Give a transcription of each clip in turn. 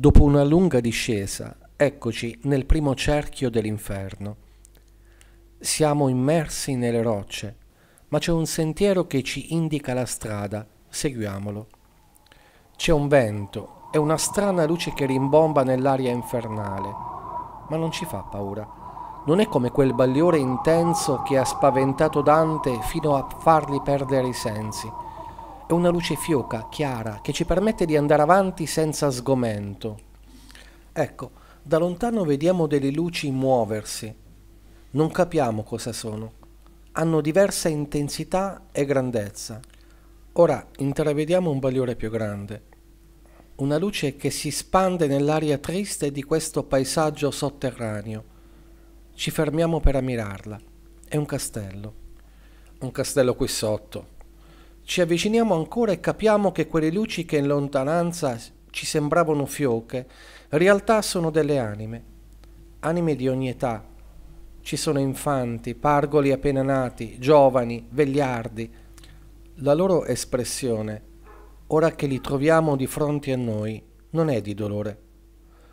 Dopo una lunga discesa, eccoci nel primo cerchio dell'inferno. Siamo immersi nelle rocce, ma c'è un sentiero che ci indica la strada, seguiamolo. C'è un vento e una strana luce che rimbomba nell'aria infernale, ma non ci fa paura non è come quel bagliore intenso che ha spaventato Dante fino a fargli perdere i sensi è una luce fioca, chiara, che ci permette di andare avanti senza sgomento. Ecco, da lontano vediamo delle luci muoversi. Non capiamo cosa sono. Hanno diversa intensità e grandezza. Ora intravediamo un bagliore più grande. Una luce che si spande nell'aria triste di questo paesaggio sotterraneo. Ci fermiamo per ammirarla. È un castello. Un castello qui sotto ci avviciniamo ancora e capiamo che quelle luci che in lontananza ci sembravano fioche, in realtà sono delle anime, anime di ogni età. Ci sono infanti, pargoli appena nati, giovani, vegliardi. La loro espressione, ora che li troviamo di fronte a noi, non è di dolore.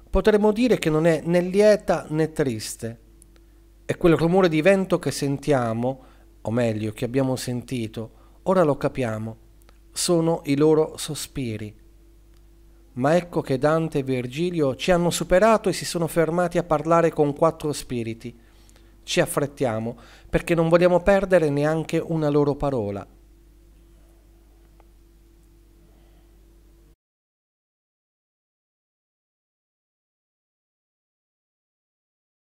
Potremmo dire che non è né lieta né triste. È quel rumore di vento che sentiamo, o meglio che abbiamo sentito, Ora lo capiamo, sono i loro sospiri. Ma ecco che Dante e Virgilio ci hanno superato e si sono fermati a parlare con quattro spiriti. Ci affrettiamo perché non vogliamo perdere neanche una loro parola.